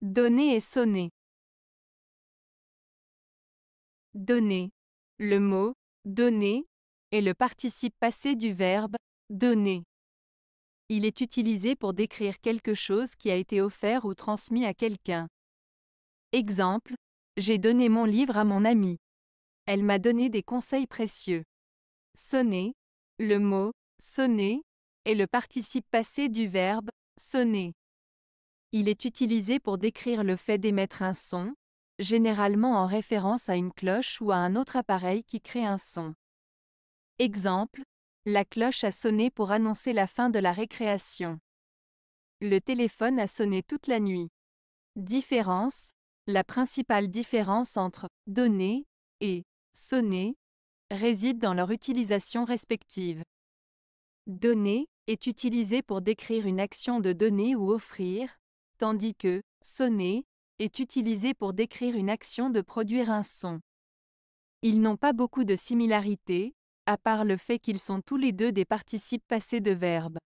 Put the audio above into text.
Donner et sonner. Donner. Le mot donner est le participe passé du verbe donner. Il est utilisé pour décrire quelque chose qui a été offert ou transmis à quelqu'un. Exemple, j'ai donné mon livre à mon amie. Elle m'a donné des conseils précieux. Sonner, le mot sonner est le participe passé du verbe sonner. Il est utilisé pour décrire le fait d'émettre un son, généralement en référence à une cloche ou à un autre appareil qui crée un son. Exemple, la cloche a sonné pour annoncer la fin de la récréation. Le téléphone a sonné toute la nuit. Différence, la principale différence entre donner et sonner réside dans leur utilisation respective. Donner est utilisé pour décrire une action de donner ou offrir, tandis que sonner est utilisé pour décrire une action de produire un son. Ils n'ont pas beaucoup de similarités, à part le fait qu'ils sont tous les deux des participes passés de verbes.